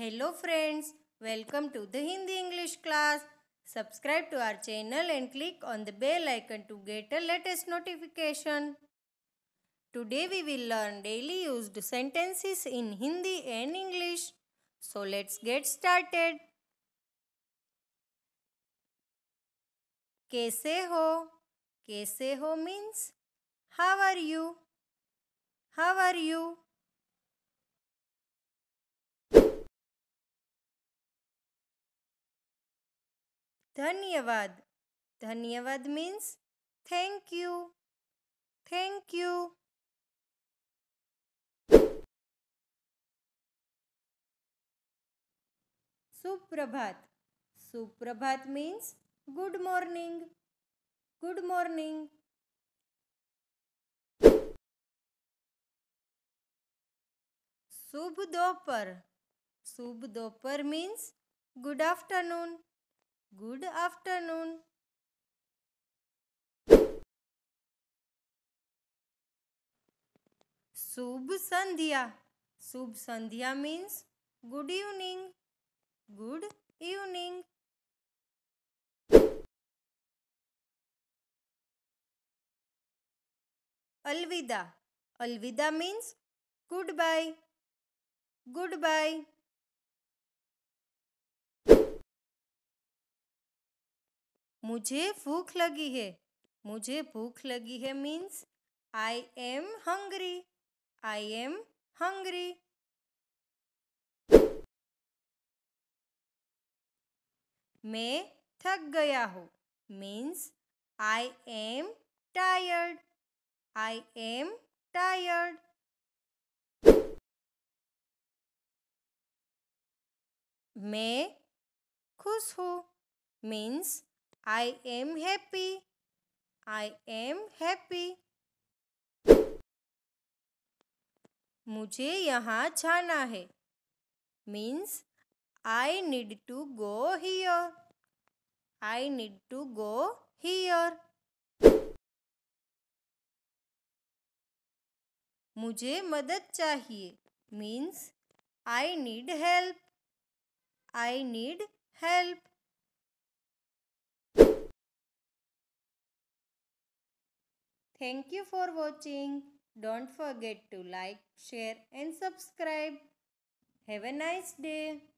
Hello friends, welcome to the Hindi English class. Subscribe to our channel and click on the bell icon to get a latest notification. Today we will learn daily used sentences in Hindi and English. So let's get started. कैसे ho? कैसे ho means how are you how are you धन्यवाद धन्यवाद means thank you thank you सुप्रभात सुप्रभात means good morning good morning शुभ दोपहर शुभ दोपहर means good afternoon good afternoon शुभ संध्या शुभ संध्या means good evening good evening अलविदा अलविदा means goodbye goodbye मुझे भूख लगी है मुझे भूख लगी है means I am hungry I am hungry मैं थक गया हूँ means I am tired I am tired मैं खुश हूँ means I am happy. I am happy. मुझे यहाँ जाना है means I need to go here I need to go here मुझे मदद चाहिए means I need help I need help Thank you for watching. Don't forget to like, share and subscribe. Have a nice day.